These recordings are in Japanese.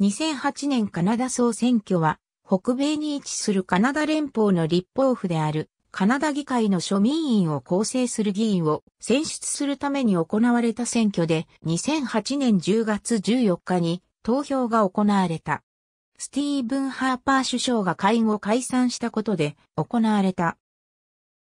2008年カナダ総選挙は、北米に位置するカナダ連邦の立法府である、カナダ議会の庶民員を構成する議員を選出するために行われた選挙で、2008年10月14日に投票が行われた。スティーブン・ハーパー首相が会合を解散したことで行われた。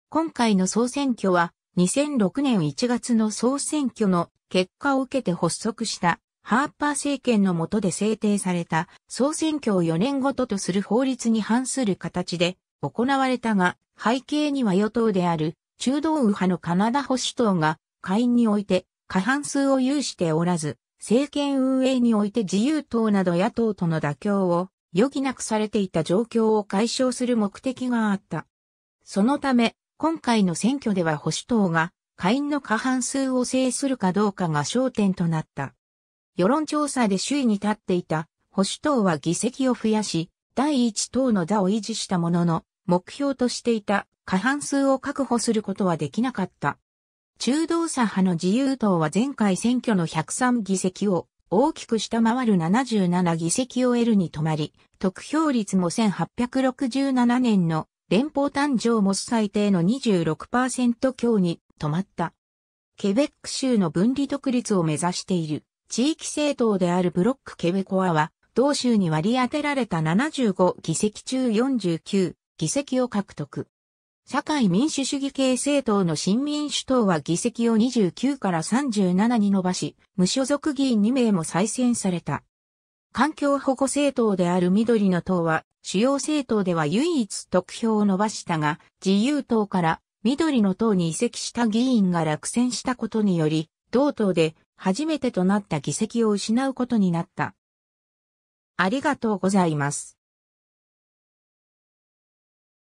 今回の総選挙は2006年1月の総選挙の結果を受けて発足したハーパー政権の下で制定された総選挙を4年ごととする法律に反する形で行われたが、背景には与党である中道右派のカナダ保守党が下院において過半数を有しておらず、政権運営において自由党など野党との妥協を余儀なくされていた状況を解消する目的があった。そのため、今回の選挙では保守党が下院の過半数を制するかどうかが焦点となった。世論調査で首位に立っていた保守党は議席を増やし、第一党の座を維持したものの、目標としていた過半数を確保することはできなかった。中道左派の自由党は前回選挙の103議席を大きく下回る77議席を得るに止まり、得票率も1867年の連邦誕生も最低の26%強に止まった。ケベック州の分離独立を目指している。地域政党であるブロックケベコアは、同州に割り当てられた75議席中49議席を獲得。社会民主主義系政党の新民主党は議席を29から37に伸ばし、無所属議員2名も再選された。環境保護政党である緑の党は、主要政党では唯一得票を伸ばしたが、自由党から緑の党に移籍した議員が落選したことにより、同党で初めてとなった議席を失うことになった。ありがとうございます。